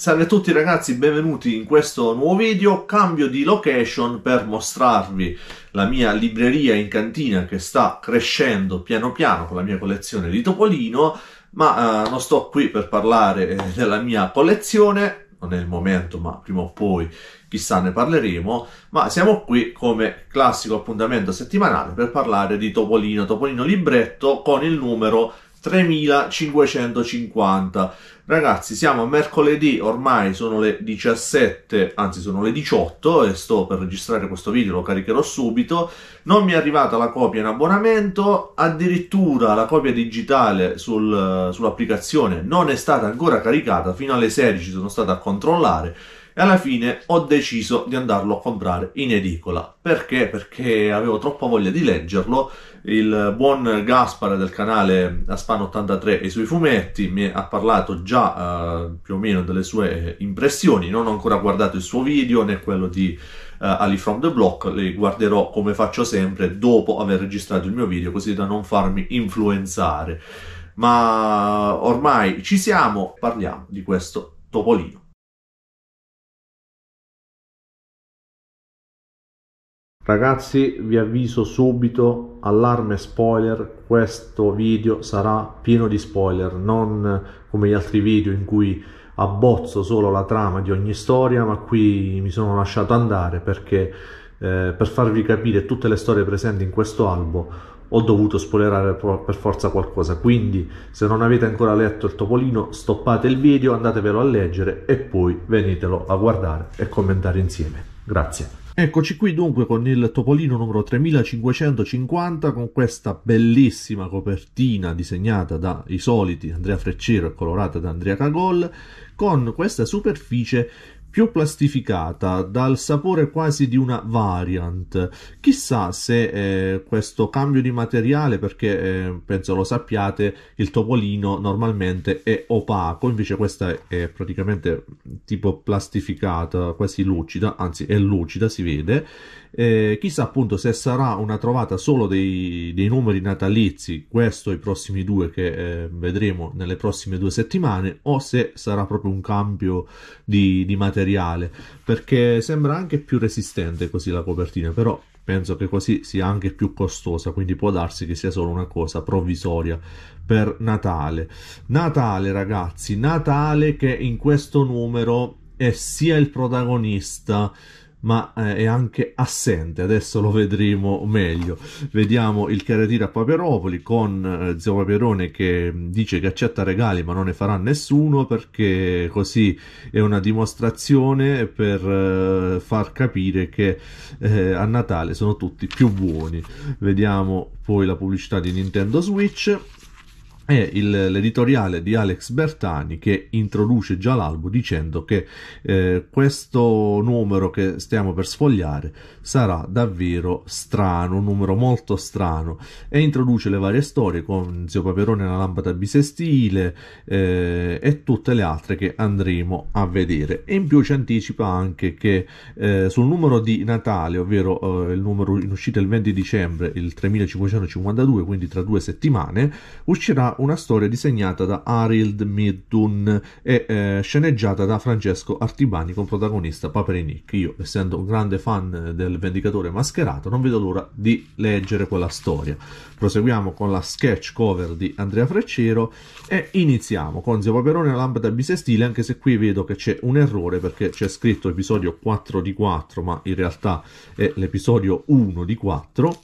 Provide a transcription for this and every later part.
Salve a tutti ragazzi, benvenuti in questo nuovo video. Cambio di location per mostrarvi la mia libreria in cantina che sta crescendo piano piano con la mia collezione di Topolino, ma eh, non sto qui per parlare eh, della mia collezione, non è il momento, ma prima o poi chissà ne parleremo, ma siamo qui come classico appuntamento settimanale per parlare di Topolino, Topolino libretto con il numero 3550. Ragazzi, siamo a mercoledì, ormai sono le 17, anzi sono le 18 e sto per registrare questo video, lo caricherò subito. Non mi è arrivata la copia in abbonamento, addirittura la copia digitale sul, sull'applicazione non è stata ancora caricata, fino alle 16 sono stato a controllare e alla fine ho deciso di andarlo a comprare in edicola. Perché? Perché avevo troppa voglia di leggerlo. Il buon Gaspare del canale Aspan83 e i suoi fumetti mi ha parlato già eh, più o meno delle sue eh, impressioni. Non ho ancora guardato il suo video né quello di eh, Ali from the Block. Le guarderò come faccio sempre dopo aver registrato il mio video, così da non farmi influenzare. Ma ormai ci siamo, parliamo di questo topolino. Ragazzi vi avviso subito, allarme spoiler, questo video sarà pieno di spoiler, non come gli altri video in cui abbozzo solo la trama di ogni storia, ma qui mi sono lasciato andare perché eh, per farvi capire tutte le storie presenti in questo albo ho dovuto spoilerare per forza qualcosa quindi se non avete ancora letto il topolino stoppate il video andatevelo a leggere e poi venitelo a guardare e commentare insieme grazie Eccoci qui dunque con il Topolino numero 3550 con questa bellissima copertina disegnata dai soliti Andrea Freccero e colorata da Andrea Cagol con questa superficie più plastificata, dal sapore quasi di una variant. Chissà se eh, questo cambio di materiale, perché eh, penso lo sappiate, il topolino normalmente è opaco, invece questa è praticamente tipo plastificata, quasi lucida, anzi è lucida, si vede. Eh, chissà appunto se sarà una trovata solo dei, dei numeri natalizi, questo i prossimi due che eh, vedremo nelle prossime due settimane, o se sarà proprio un cambio di, di materiale materiale perché sembra anche più resistente così la copertina però penso che così sia anche più costosa quindi può darsi che sia solo una cosa provvisoria per Natale Natale ragazzi Natale che in questo numero è sia il protagonista ma eh, è anche assente. Adesso lo vedremo meglio. Vediamo il carretino a Paperopoli con eh, zio Paperone che mm, dice che accetta regali ma non ne farà nessuno perché così è una dimostrazione per eh, far capire che eh, a Natale sono tutti più buoni. Vediamo poi la pubblicità di Nintendo Switch è il, l'editoriale di Alex Bertani che introduce già l'albo dicendo che eh, questo numero che stiamo per sfogliare sarà davvero strano, un numero molto strano e introduce le varie storie con Zio Paperone nella lampada bisestile eh, e tutte le altre che andremo a vedere e in più ci anticipa anche che eh, sul numero di Natale ovvero eh, il numero in uscita il 20 dicembre il 3552 quindi tra due settimane uscirà una storia disegnata da Arild Middun e eh, sceneggiata da Francesco Artibani con protagonista Paperinic. Io, essendo un grande fan del Vendicatore Mascherato, non vedo l'ora di leggere quella storia. Proseguiamo con la sketch cover di Andrea Freccero e iniziamo con Zio Paperone e la lampada bisestile, anche se qui vedo che c'è un errore perché c'è scritto episodio 4 di 4, ma in realtà è l'episodio 1 di 4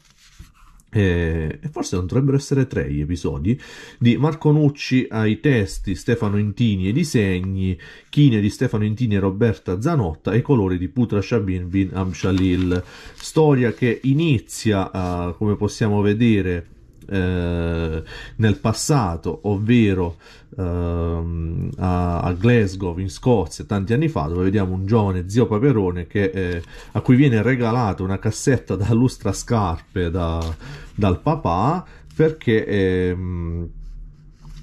e forse non dovrebbero essere tre gli episodi di Marco Nucci ai testi, Stefano Intini ai disegni, chine di Stefano Intini e Roberta Zanotta e colori di Putra Shabin bin Amshalil. Storia che inizia, eh, come possiamo vedere, eh, nel passato, ovvero ehm, a, a, Glasgow in Scozia tanti anni fa, dove vediamo un giovane zio Paperone che, eh, a cui viene regalata una cassetta da lustrascarpe da, dal papà perché... Ehm,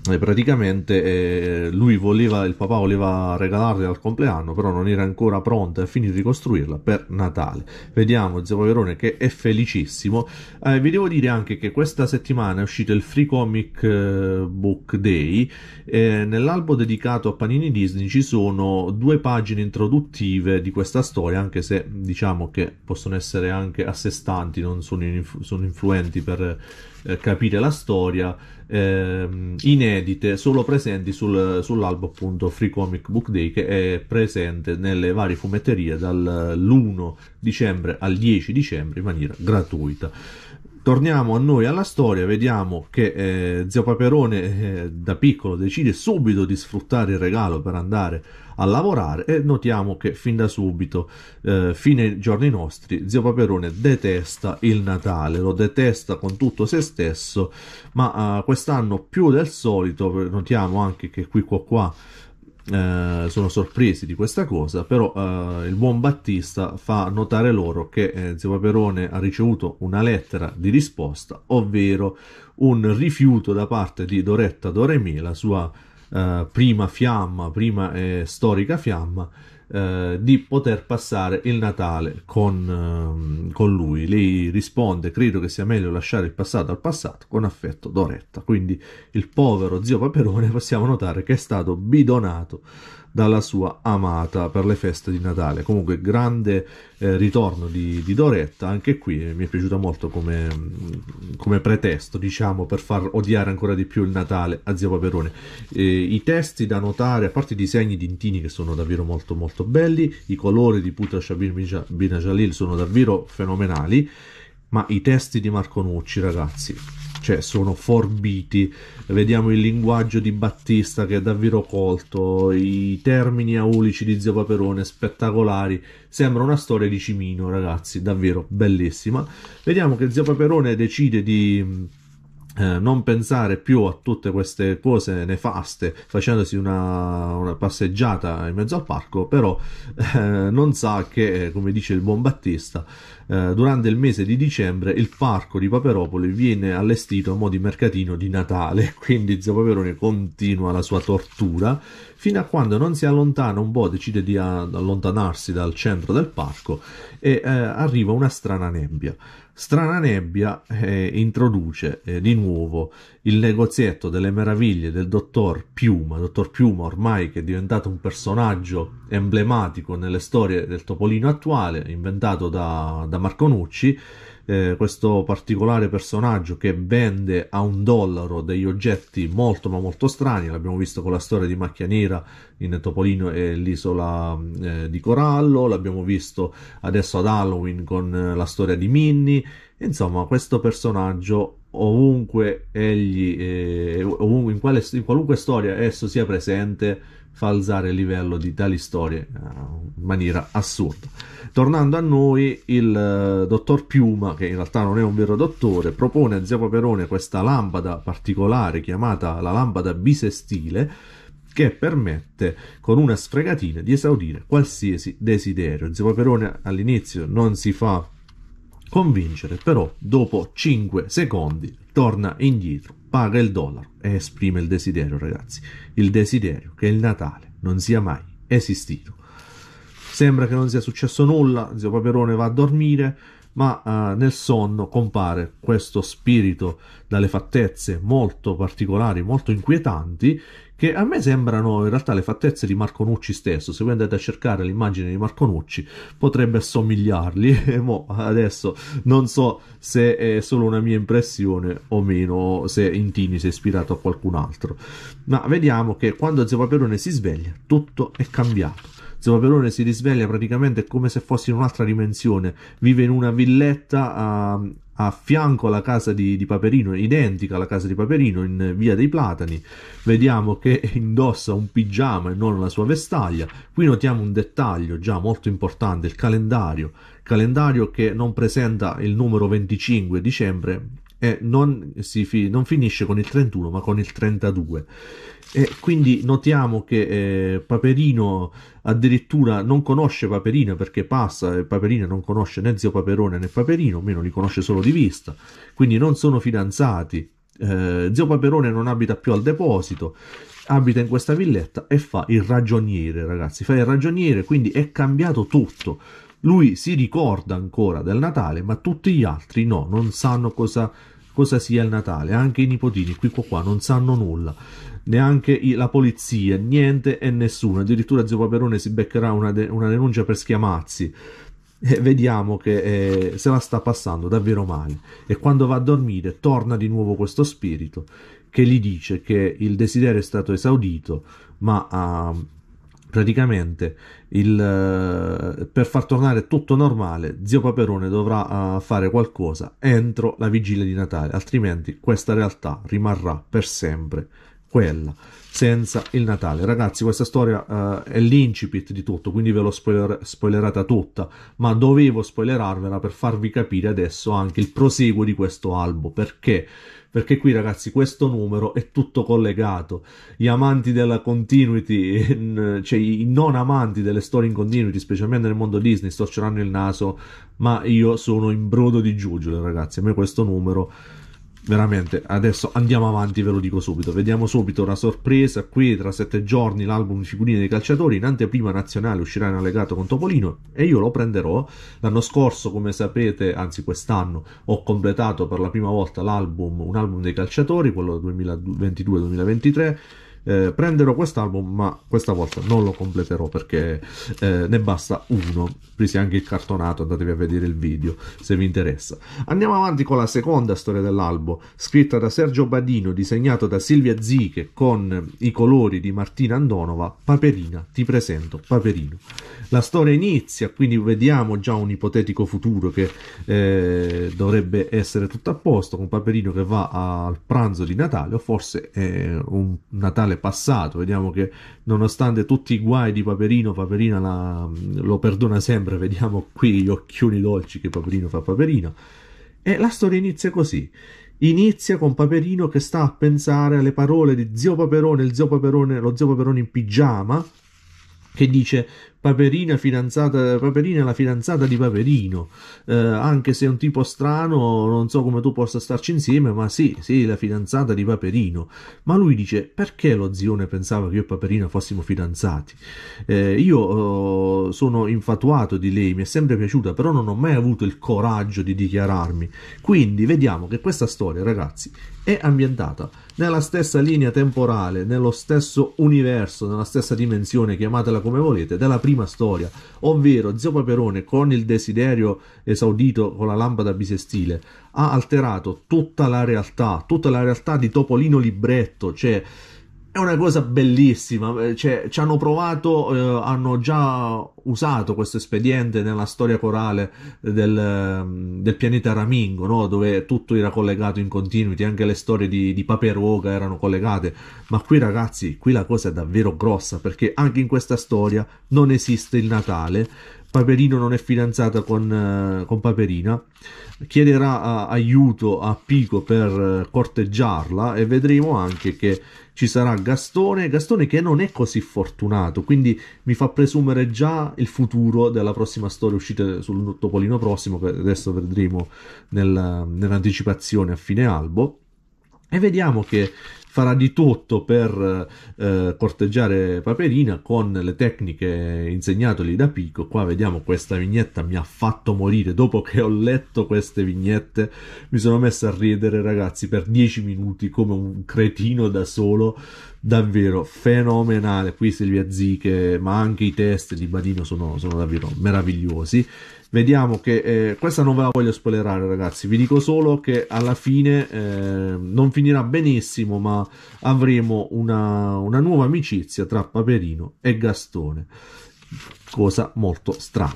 e praticamente eh, lui voleva, il papà voleva regalarle al compleanno, però non era ancora pronta a finire di costruirla per Natale. Vediamo zio Paperone che è felicissimo. Eh, vi devo dire anche che questa settimana è uscito il Free Comic eh, Book Day. Eh, nell'albo dedicato a Panini Disney ci sono due pagine introduttive di questa storia, anche se diciamo che possono essere anche a sé stanti, non sono, in, sono influenti per eh, capire la storia, ehm, inedite, solo presenti sul, sull'albo appunto Free Comic Book Day che è presente nelle varie fumetterie dall'1 eh, dicembre al 10 dicembre in maniera gratuita torniamo a noi alla storia, vediamo che eh, zio Paperone eh, da piccolo decide subito di sfruttare il regalo per andare a lavorare e notiamo che fin da subito, eh, fino giorni nostri, zio Paperone detesta il Natale, lo detesta con tutto se stesso, ma eh, quest'anno più del solito, notiamo anche che qui qua qua eh, sono sorpresi di questa cosa, però eh, il buon Battista fa notare loro che eh, Zio Paperone ha ricevuto una lettera di risposta, ovvero un rifiuto da parte di Doretta Doremi, la sua eh, prima fiamma, prima e eh, storica fiamma, eh, di poter passare il Natale con, eh, con, lui. Lei risponde: Credo che sia meglio lasciare il passato al passato con affetto Doretta. Quindi il povero zio Paperone possiamo notare che è stato bidonato dalla sua amata per le feste di Natale. Comunque grande eh, ritorno di, di, Doretta, anche qui mi è piaciuta molto come, come, pretesto, diciamo, per far odiare ancora di più il Natale a Zio Paperone. Eh, I testi da notare, a parte i disegni di Intini che sono davvero molto molto belli, i colori di Putra Shabir Jalil sono davvero fenomenali ma i testi di Marco Nucci, ragazzi, cioè sono forbiti. Vediamo il linguaggio di Battista che è davvero colto, i termini aulici di Zio Paperone spettacolari. Sembra una storia di Cimino, ragazzi, davvero bellissima. Vediamo che Zio Paperone decide di eh, non pensare più a tutte queste cose nefaste facendosi una, una passeggiata in mezzo al parco, però eh, non sa che, eh, come dice il buon Battista, eh, durante il mese di dicembre il parco di Paperopoli viene allestito a mo' di mercatino di Natale, quindi Zio Paperone continua la sua tortura fino a quando non si allontana un po', decide di allontanarsi dal centro del parco e eh, arriva una strana nebbia. Strana Nebbia eh, introduce eh, di nuovo il negozietto delle meraviglie del dottor Piuma, dottor Piuma ormai che è diventato un personaggio emblematico nelle storie del Topolino attuale, inventato da, da Marconucci, eh, questo particolare personaggio che vende a un dollaro degli oggetti molto ma molto strani, l'abbiamo visto con la storia di Macchia Nera in Topolino e l'isola mm, eh, di Corallo, l'abbiamo visto adesso ad Halloween con eh, la storia di Minnie, insomma questo personaggio ovunque egli, eh, ovunque, in, quale, in, qualunque storia esso sia presente, fa alzare il livello di tali storie eh, in maniera assurda. Tornando a noi, il eh, dottor Piuma, che in realtà non è un vero dottore, propone a Zia Paperone questa lampada particolare chiamata la lampada bisestile che permette con una sfregatina di esaudire qualsiasi desiderio. Zia Paperone all'inizio non si fa convincere, però dopo 5 secondi torna indietro, paga il dollaro e esprime il desiderio, ragazzi, il desiderio che il Natale non sia mai esistito. Sembra che non sia successo nulla, zio Paperone va a dormire, ma uh, nel sonno compare questo spirito dalle fattezze molto particolari, molto inquietanti, che a me sembrano in realtà le fattezze di Marco Nucci stesso. Se voi andate a cercare l'immagine di Marco Nucci, potrebbe assomigliarli. mo, adesso non so se è solo una mia impressione o meno, se Intini si è ispirato a qualcun altro. Ma vediamo che quando Zio Paperone si sveglia, tutto è cambiato. Zampaperone si risveglia praticamente come se fosse in un'altra dimensione, vive in una villetta a, a fianco alla casa di, di, Paperino, identica alla casa di Paperino in via dei Platani. Vediamo che indossa un pigiama e non la sua vestaglia. Qui notiamo un dettaglio già molto importante, il calendario. Calendario che non presenta il numero 25 dicembre e non, fi- non finisce con il 31 ma con il 32. E quindi notiamo che eh, Paperino addirittura non conosce Paperino perché passa e Paperino non conosce né zio Paperone né Paperino, almeno li conosce solo di vista, quindi non sono fidanzati. Eh, zio Paperone non abita più al deposito, abita in questa villetta e fa il ragioniere, ragazzi, fa il ragioniere, quindi è cambiato tutto. Lui si ricorda ancora del Natale, ma tutti gli altri no, non sanno cosa cosa sia il Natale, anche i nipotini qui qua, qua non sanno nulla, neanche i, la polizia, niente e nessuno, addirittura zio Paperone si beccherà una, de, una denuncia per schiamazzi, e vediamo che eh, se la sta passando davvero male e quando va a dormire torna di nuovo questo spirito che gli dice che il desiderio è stato esaudito ma uh, praticamente il, eh, per far tornare tutto normale, zio Paperone dovrà uh, fare qualcosa entro la vigilia di Natale, altrimenti questa realtà rimarrà per sempre quella senza il Natale. Ragazzi, questa storia uh, è l'incipit di tutto, quindi ve l'ho spoiler- spoilerata tutta, ma dovevo spoilerarvela per farvi capire adesso anche il proseguo di questo albo, perché perché qui ragazzi questo numero è tutto collegato. Gli amanti della continuity, cioè i non amanti delle storie in continuity, specialmente nel mondo Disney, storceranno il naso, ma io sono in brodo di giuggiole ragazzi, a me questo numero veramente adesso andiamo avanti ve lo dico subito vediamo subito la sorpresa qui tra sette giorni l'album di figurine dei calciatori in anteprima nazionale uscirà in allegato con Topolino e io lo prenderò l'anno scorso come sapete anzi quest'anno ho completato per la prima volta l'album un album dei calciatori quello 2022-2023 eh, prenderò quest'album, ma questa volta non lo completerò perché eh, ne basta uno. Presi anche il cartonato, andatevi a vedere il video se vi interessa. Andiamo avanti con la seconda storia dell'album, scritta da Sergio Badino, disegnato da Silvia Ziche con i colori di Martina Andonova. Paperina, ti presento Paperino. La storia inizia, quindi vediamo già un ipotetico futuro che eh, dovrebbe essere tutto a posto, con Paperino che va al pranzo di Natale o forse è un Natale nazionale passato. Vediamo che nonostante tutti i guai di Paperino, Paperina la, lo perdona sempre. Vediamo qui gli occhioni dolci che Paperino fa Paperino. E la storia inizia così. Inizia con Paperino che sta a pensare alle parole di zio Paperone, zio Paperone lo zio Paperone in pigiama, che dice Paperina, è, fidanzata, Paperino è la fidanzata di Paperino, eh, anche se è un tipo strano, non so come tu possa starci insieme, ma sì, sì, la fidanzata di Paperino. Ma lui dice, perché lo zione pensava che io e Paperina fossimo fidanzati? Eh, io eh, sono infatuato di lei, mi è sempre piaciuta, però non ho mai avuto il coraggio di dichiararmi. Quindi vediamo che questa storia, ragazzi, è ambientata nella stessa linea temporale, nello stesso universo, nella stessa dimensione, chiamatela come volete, della prima prima storia, ovvero Zio Paperone con il desiderio esaudito con la lampada bisestile ha alterato tutta la realtà, tutta la realtà di Topolino Libretto, cioè è una cosa bellissima, eh, cioè, ci hanno provato, eh, hanno già usato questo espediente nella storia corale del, mm, del pianeta Ramingo, no? dove tutto era collegato in continuity, anche le storie di, di Paperuoga erano collegate, ma qui ragazzi, qui la cosa è davvero grossa, perché anche in questa storia non esiste il Natale, Paperino non è fidanzata con, eh, con Paperina, chiederà eh, aiuto a Pico per eh, corteggiarla e vedremo anche che ci sarà Gastone, Gastone che non è così fortunato, quindi mi fa presumere già il futuro della prossima storia uscita sul Topolino prossimo, che adesso vedremo nel, nell'anticipazione a fine albo. E vediamo che farà di tutto per eh, corteggiare Paperina con le tecniche insegnatogli da Pico. Qua vediamo questa vignetta, mi ha fatto morire. Dopo che ho letto queste vignette mi sono messo a ridere ragazzi per dieci minuti come un cretino da solo davvero fenomenale. Qui Silvia Ziche, ma anche i test di Badino sono, sono davvero meravigliosi. Vediamo che eh, questa non ve la voglio spoilerare, ragazzi. Vi dico solo che alla fine eh, non finirà benissimo, ma avremo una, una nuova amicizia tra Paperino e Gastone cosa molto strana.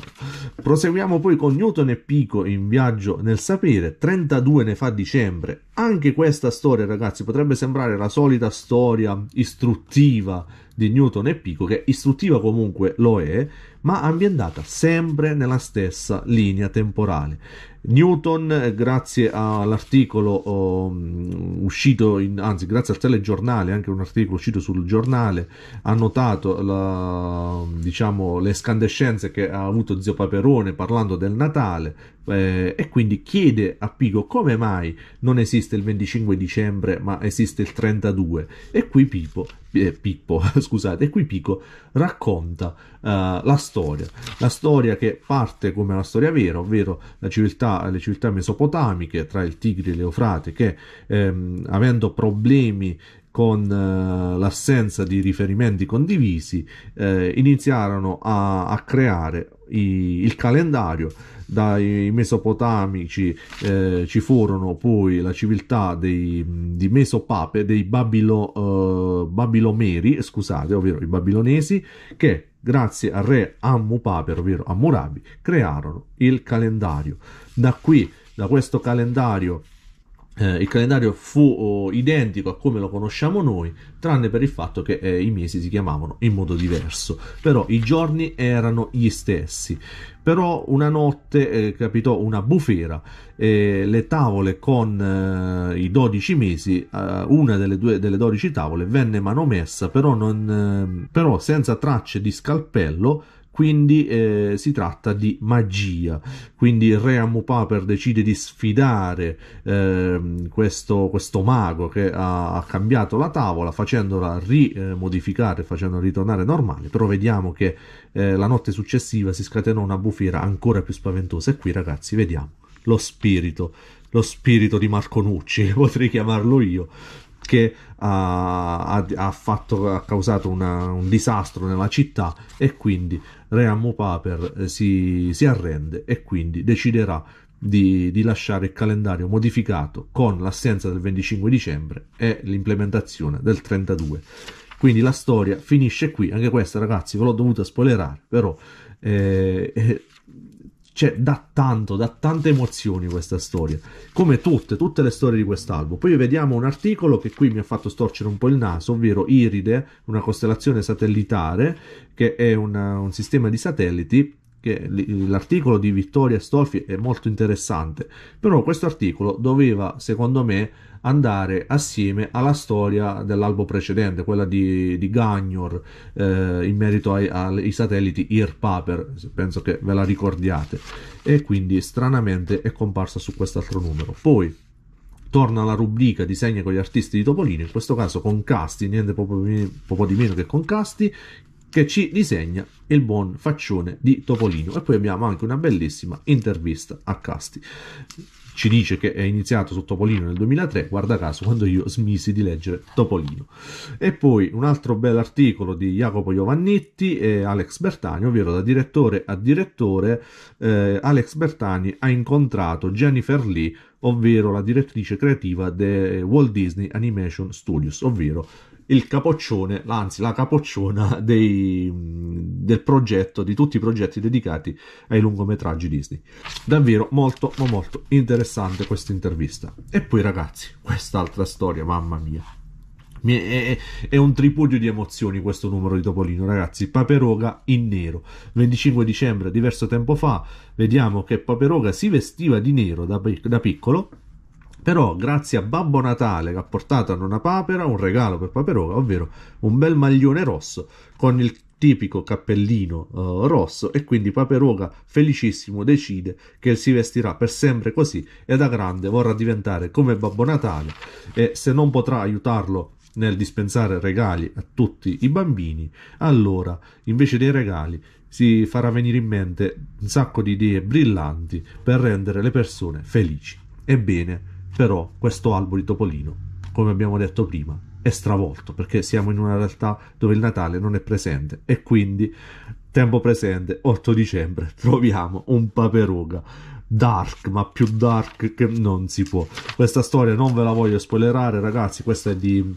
Proseguiamo poi con Newton e Pico in viaggio nel sapere, 32 ne fa dicembre. Anche questa storia, ragazzi, potrebbe sembrare la solita storia istruttiva di Newton e Pico, che istruttiva comunque lo è, ma ambientata sempre nella stessa linea temporale. Newton, grazie all'articolo oh, uscito, in, anzi grazie al telegiornale, anche un articolo uscito sul giornale, ha notato la, diciamo, le scandescenze che ha avuto zio Paperone parlando del Natale eh, e quindi chiede a Pico come mai non esiste il 25 dicembre ma esiste il 32 e qui Pipo, eh, Pippo, scusate, e qui Pico racconta eh, la storia, la storia che parte come la storia vera, ovvero la civiltà, le civiltà mesopotamiche tra il Tigri e l'Eufrate che ehm, avendo problemi con eh, l'assenza di riferimenti condivisi eh, iniziarono a, a creare i, il calendario dai mesopotamici eh, ci furono poi la civiltà dei, di Mesopape, dei Babilo, eh, babilomeri, scusate, ovvero i babilonesi, che grazie al re Ammupaper, ovvero Ammurabi, crearono il calendario. Da qui, da questo calendario eh, il calendario fu oh, identico a come lo conosciamo noi, tranne per il fatto che eh, i mesi si chiamavano in modo diverso, però i giorni erano gli stessi. Però una notte eh, capitò una bufera, e le tavole con eh, i 12 mesi, eh, una delle, due, delle 12 tavole venne manomessa, però, non, eh, però senza tracce di scalpello quindi eh, si tratta di magia. Quindi il Re Amupaper decide di sfidare eh, questo, questo, mago che ha, ha, cambiato la tavola facendola rimodificare, facendola ritornare normale, però vediamo che eh, la notte successiva si scatenò una bufera ancora più spaventosa e qui ragazzi vediamo lo spirito, lo spirito di Marco Nucci, potrei chiamarlo io, che ha, ha, fatto, ha causato una, un disastro nella città e quindi Reamo Paper eh, si, si arrende e quindi deciderà di, di, lasciare il calendario modificato con l'assenza del 25 dicembre e l'implementazione del 32. Quindi la storia finisce qui, anche questa ragazzi ve l'ho dovuta spoilerare, però eh, eh cioè dà tanto, dà tante emozioni questa storia, come tutte, tutte le storie di quest'album. Poi vediamo un articolo che qui mi ha fatto storcere un po' il naso, ovvero Iride, una costellazione satellitare, che è una, un sistema di satelliti che l'articolo di Vittoria Stolfi è molto interessante, però questo articolo doveva, secondo me, andare assieme alla storia dell'albo precedente, quella di, di Gagnor, eh, in merito ai, ai satelliti Earpaper, penso che ve la ricordiate, e quindi stranamente è comparsa su quest'altro numero. Poi, torna alla rubrica disegna con gli artisti di Topolino, in questo caso con Casti, niente proprio, proprio, di meno che con Casti, che ci disegna il buon faccione di Topolino. E poi abbiamo anche una bellissima intervista a Casti. Ci dice che è iniziato su Topolino nel 2003, guarda caso, quando io smisi di leggere Topolino. E poi un altro bel articolo di Jacopo Giovannitti e Alex Bertani, ovvero da direttore a direttore, eh, Alex Bertani ha incontrato Jennifer Lee, ovvero la direttrice creativa del Walt Disney Animation Studios, ovvero il capoccione, anzi la capocciona dei, del progetto, di tutti i progetti dedicati ai lungometraggi Disney. Davvero molto, ma molto interessante questa intervista. E poi ragazzi, quest'altra storia, mamma mia. È, è, è, un tripudio di emozioni questo numero di Topolino, ragazzi. Paperoga in nero. 25 dicembre, diverso tempo fa, vediamo che Paperoga si vestiva di nero da, da piccolo però grazie a Babbo Natale che ha portato a Nona Papera un regalo per Paperoga, ovvero un bel maglione rosso con il tipico cappellino uh, rosso e quindi Paperoga felicissimo decide che si vestirà per sempre così e da grande vorrà diventare come Babbo Natale e se non potrà aiutarlo nel dispensare regali a tutti i bambini, allora invece dei regali si farà venire in mente un sacco di idee brillanti per rendere le persone felici. Ebbene, però questo albo di Topolino, come abbiamo detto prima, è stravolto perché siamo in una realtà dove il Natale non è presente e quindi tempo presente 8 dicembre troviamo un paperuga dark, ma più dark che non si può. Questa storia non ve la voglio spoilerare, ragazzi. Questa è di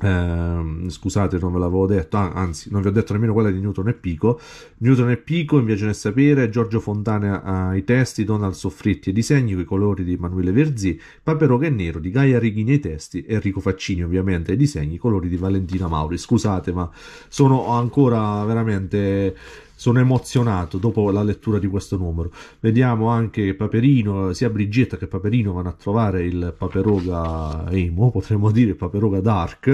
Ehm, scusate, non ve l'avevo detto, ah, anzi, non vi ho detto nemmeno quella di Newton e Pico. Newton e Pico, in Viaggio nel Sapere, Giorgio Fontana ai testi, Donald Soffritti ai disegni, i colori di Emanuele Verzì, Paperoga e Nero di Gaia Righini ai testi, Enrico Faccini ovviamente ai disegni, i colori di Valentina Mauri. Scusate, ma sono ancora veramente sono emozionato dopo la lettura di questo numero. Vediamo anche Paperino, sia Brigitta che Paperino vanno a trovare il Paperoga Emo, potremmo dire Paperoga Dark,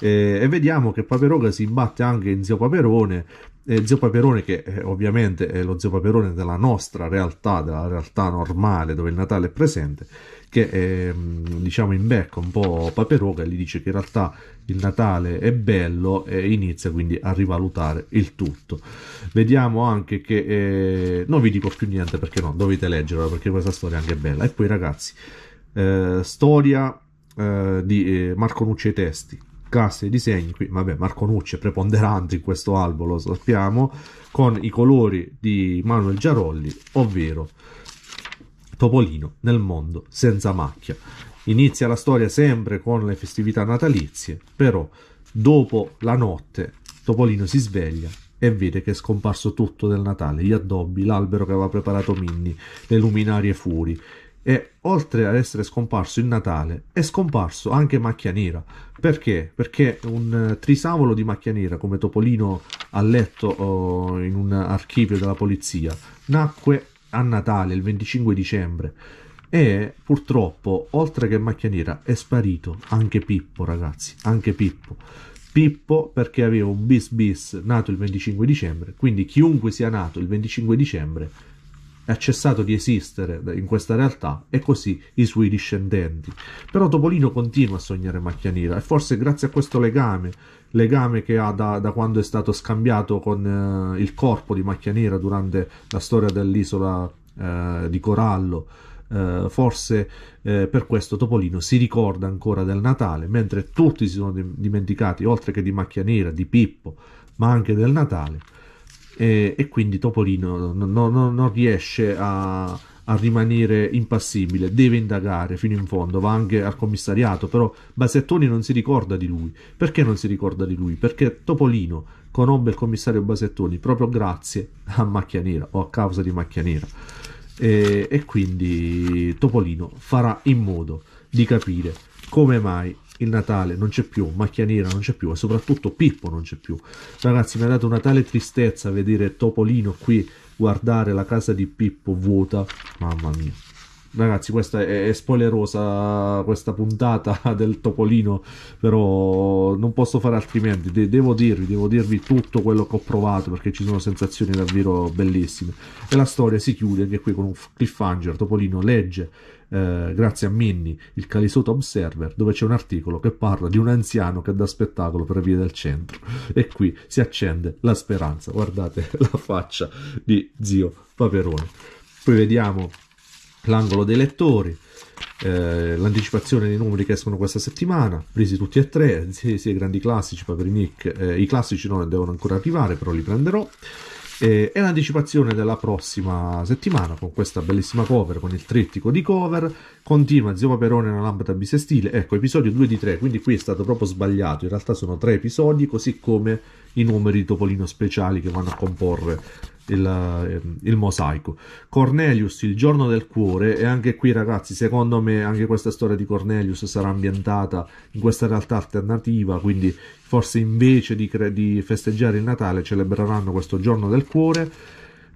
eh, e vediamo che Paperoga si imbatte anche in Zio Paperone eh, zio Paperone, che eh, ovviamente è lo zio Paperone della nostra realtà, della realtà normale dove il Natale è presente, che è, ehm, diciamo imbecca un po' Paperoga gli dice che in realtà il Natale è bello e inizia quindi a rivalutare il tutto. Vediamo anche che... Eh, non vi dico più niente perché no, dovete leggerla perché questa storia è anche bella. E poi ragazzi, eh, storia eh, di eh, Marco Nucci ai testi classe di disegni, qui, vabbè, Marco Nucci è preponderante in questo albo, lo sappiamo, con i colori di Manuel Giarolli, ovvero Topolino nel mondo senza macchia. Inizia la storia sempre con le festività natalizie, però dopo la notte Topolino si sveglia e vede che è scomparso tutto del Natale, gli addobbi, l'albero che aveva preparato Minni, le luminarie furi, e oltre ad essere scomparso il Natale, è scomparso anche Macchia Nera. Perché? Perché un eh, trisavolo di Macchia Nera, come Topolino ha letto oh, in un archivio della polizia, nacque a Natale, il 25 dicembre. E purtroppo, oltre che Macchia Nera, è sparito anche Pippo, ragazzi, anche Pippo. Pippo perché aveva un bis bis nato il 25 dicembre, quindi chiunque sia nato il 25 dicembre ha cessato di esistere in questa realtà e così i suoi discendenti. Però Topolino continua a sognare Macchia Nera e forse grazie a questo legame, legame che ha da, da quando è stato scambiato con eh, il corpo di Macchia Nera durante la storia dell'isola eh, di Corallo, Uh, forse uh, per questo Topolino si ricorda ancora del Natale, mentre tutti si sono dimenticati, oltre che di Macchia Nera, di Pippo, ma anche del Natale e, e quindi Topolino non, non, non riesce a, a rimanere impassibile, deve indagare fino in fondo, va anche al commissariato, però Basettoni non si ricorda di lui. Perché non si ricorda di lui? Perché Topolino conobbe il commissario Basettoni proprio grazie a Macchia Nera o a causa di Macchia Nera. E, e quindi Topolino farà in modo di capire come mai il Natale non c'è più, Macchia Nera non c'è più e soprattutto Pippo non c'è più. Ragazzi, mi ha dato una tale tristezza vedere Topolino qui guardare la casa di Pippo vuota. Mamma mia. Ragazzi, questa è, spoilerosa questa puntata del Topolino, però non posso fare altrimenti. De- devo dirvi, devo dirvi tutto quello che ho provato perché ci sono sensazioni davvero bellissime. E la storia si chiude anche qui con un cliffhanger. Topolino legge eh, grazie a Minnie, il Calisoto Observer, dove c'è un articolo che parla di un anziano che dà spettacolo per via del centro. E qui si accende la speranza. Guardate la faccia di zio Paperone. Poi vediamo l'angolo dei lettori. Eh, l'anticipazione dei numeri che escono questa settimana, presi tutti e tre, sia, sia i grandi classici, Paperinik, eh, i classici non devono ancora arrivare, però li prenderò eh, è l'anticipazione della prossima settimana con questa bellissima cover, con il trittico di cover, continua Zio Paperone nella lampada bisestile, ecco episodio 2 di 3, quindi qui è stato proprio sbagliato, in realtà sono tre episodi così come i numeri Topolino speciali che vanno a comporre il, ehm, il, mosaico. Cornelius, il giorno del cuore, e anche qui ragazzi, secondo me anche questa storia di Cornelius sarà ambientata in questa realtà alternativa, quindi forse invece di, di festeggiare il Natale celebreranno questo giorno del cuore.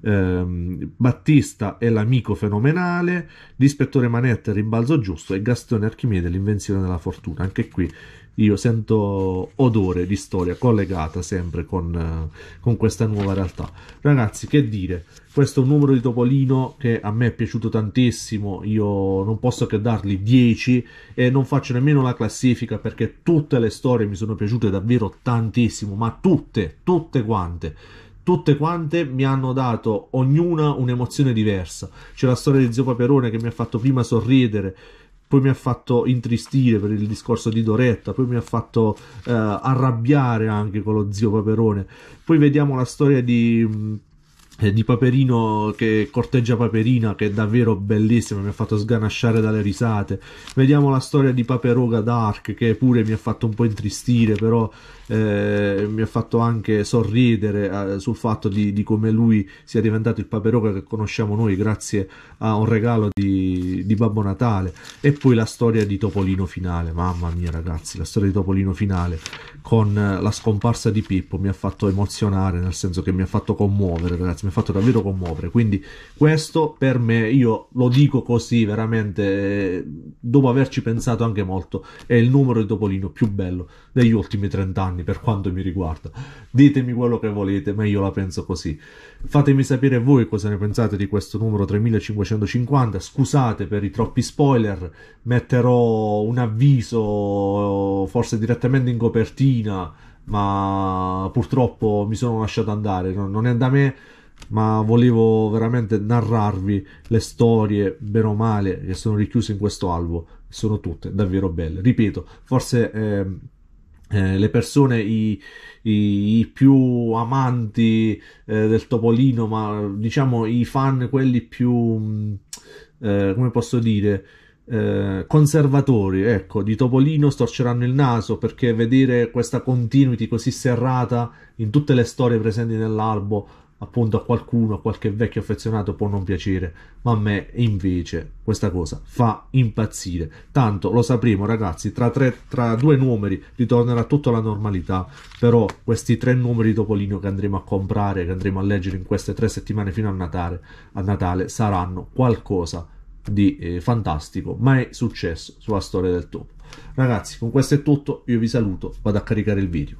Ehm, Battista è l'amico fenomenale, l'ispettore Manette il rimbalzo giusto e Gastone Archimede l'invenzione della fortuna. Anche qui io sento odore di storia collegata sempre con, eh, con questa nuova realtà. Ragazzi, che dire, questo è un numero di Topolino che a me è piaciuto tantissimo, io non posso che dargli 10 e non faccio nemmeno la classifica perché tutte le storie mi sono piaciute davvero tantissimo, ma tutte, tutte quante tutte quante mi hanno dato ognuna un'emozione diversa. C'è la storia di Zio Paperone che mi ha fatto prima sorridere, poi mi ha fatto intristire per il discorso di Doretta, poi mi ha fatto eh, arrabbiare anche con lo zio Paperone. Poi vediamo la storia di mm, eh, di Paperino che corteggia Paperina che è davvero bellissima mi ha fatto sganasciare dalle risate vediamo la storia di Paperoga Dark che pure mi ha fatto un po' intristire però eh, mi ha fatto anche sorridere eh, sul fatto di, di, come lui sia diventato il paperoca che conosciamo noi grazie a un regalo di, di Babbo Natale e poi la storia di Topolino finale, mamma mia ragazzi, la storia di Topolino finale con eh, la scomparsa di Pippo mi ha fatto emozionare, nel senso che mi ha fatto commuovere ragazzi, mi ha fatto davvero commuovere, quindi questo per me, io lo dico così veramente, eh, dopo averci pensato anche molto, è il numero di Topolino più bello degli ultimi 30 anni anni per quanto mi riguarda. Ditemi quello che volete, ma io la penso così. Fatemi sapere voi cosa ne pensate di questo numero 3550. Scusate per i troppi spoiler, metterò un avviso forse direttamente in copertina, ma purtroppo mi sono lasciato andare, non è da me ma volevo veramente narrarvi le storie, bene o male, che sono richiuse in questo albo. Sono tutte davvero belle. Ripeto, forse eh, eh, le persone, i, i, i più amanti eh, del Topolino, ma diciamo i fan, quelli più, mm, eh, come posso dire, eh, conservatori, ecco, di Topolino storceranno il naso perché vedere questa continuity così serrata in tutte le storie presenti nell'albo appunto a qualcuno, a qualche vecchio affezionato può non piacere, ma a me invece questa cosa fa impazzire. Tanto lo sapremo ragazzi, tra, tre, tra due numeri ritornerà tutta la normalità, però questi tre numeri di Topolino che andremo a comprare, che andremo a leggere in queste tre settimane fino a Natale, a Natale saranno qualcosa di eh, fantastico mai successo sulla storia del topo. Ragazzi, con questo è tutto, io vi saluto, vado a caricare il video.